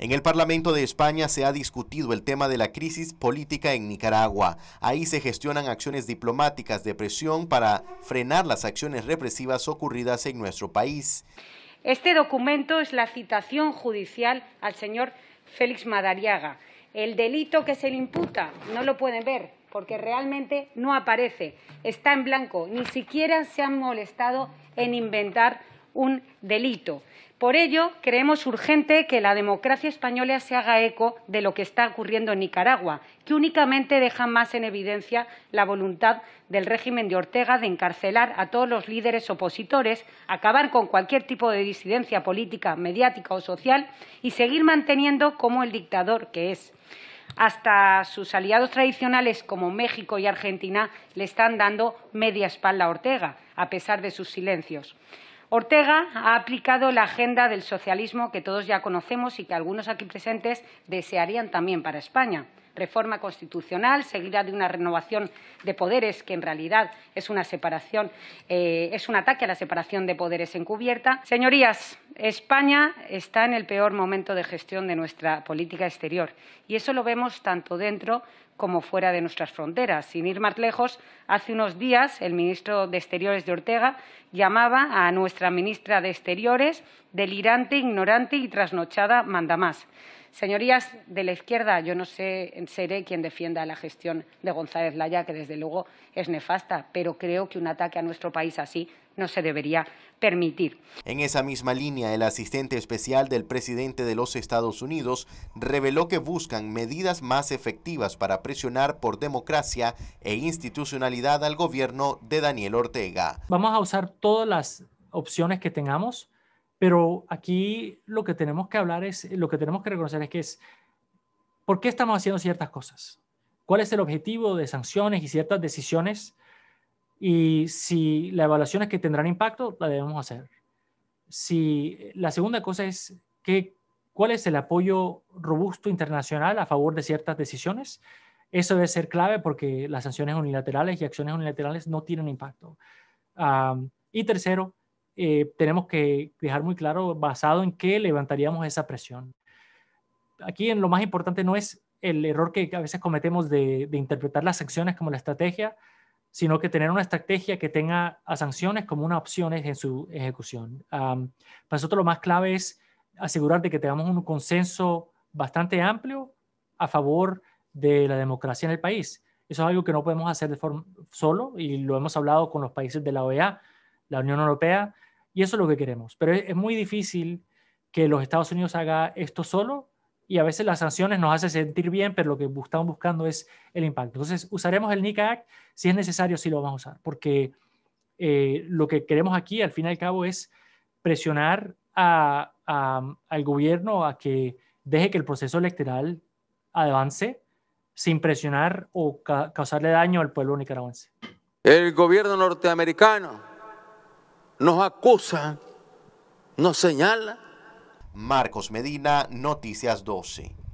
En el Parlamento de España se ha discutido el tema de la crisis política en Nicaragua. Ahí se gestionan acciones diplomáticas de presión para frenar las acciones represivas ocurridas en nuestro país. Este documento es la citación judicial al señor Félix Madariaga. El delito que se le imputa no lo pueden ver porque realmente no aparece, está en blanco, ni siquiera se han molestado en inventar un delito. Por ello, creemos urgente que la democracia española se haga eco de lo que está ocurriendo en Nicaragua, que únicamente deja más en evidencia la voluntad del régimen de Ortega de encarcelar a todos los líderes opositores, acabar con cualquier tipo de disidencia política, mediática o social y seguir manteniendo como el dictador que es. Hasta sus aliados tradicionales como México y Argentina le están dando media espalda a Ortega, a pesar de sus silencios. Ortega ha aplicado la agenda del socialismo que todos ya conocemos y que algunos aquí presentes desearían también para España reforma constitucional, seguida de una renovación de poderes que en realidad es una separación, eh, es un ataque a la separación de poderes encubierta. Señorías, España está en el peor momento de gestión de nuestra política exterior y eso lo vemos tanto dentro como fuera de nuestras fronteras. Sin ir más lejos, hace unos días el ministro de Exteriores de Ortega llamaba a nuestra ministra de Exteriores delirante, ignorante y trasnochada mandamás. Señorías de la izquierda, yo no sé, seré quien defienda la gestión de González Laya, que desde luego es nefasta, pero creo que un ataque a nuestro país así no se debería permitir. En esa misma línea, el asistente especial del presidente de los Estados Unidos reveló que buscan medidas más efectivas para presionar por democracia e institucionalidad al gobierno de Daniel Ortega. Vamos a usar todas las opciones que tengamos pero aquí lo que tenemos que hablar es, lo que tenemos que reconocer es que es, ¿por qué estamos haciendo ciertas cosas? ¿Cuál es el objetivo de sanciones y ciertas decisiones? Y si la evaluación es que tendrán impacto, la debemos hacer. Si la segunda cosa es que, cuál es el apoyo robusto internacional a favor de ciertas decisiones, eso debe ser clave porque las sanciones unilaterales y acciones unilaterales no tienen impacto. Ah, y tercero, eh, tenemos que dejar muy claro basado en qué levantaríamos esa presión. Aquí en lo más importante no es el error que a veces cometemos de, interpretar las sanciones como la estrategia, sino que tener una estrategia que tenga a sanciones como una opciones en su ejecución. para nosotros lo más clave es asegurar de que tengamos un consenso bastante amplio a favor de la democracia en el país. Eso es algo que no podemos hacer de forma solo y lo hemos hablado con los países de la OEA, la Unión Europea, y eso es lo que queremos. Pero es, muy difícil que los Estados Unidos haga esto solo y a veces las sanciones nos hacen sentir bien, pero lo que estamos buscando es el impacto. Entonces, usaremos el NICA si es necesario, si lo vamos a usar, porque eh, lo que queremos aquí, al fin y al cabo, es presionar al gobierno a que deje que el proceso electoral avance sin presionar o causarle daño al pueblo nicaragüense. El gobierno norteamericano nos acusa, nos señala. Marcos Medina, Noticias 12.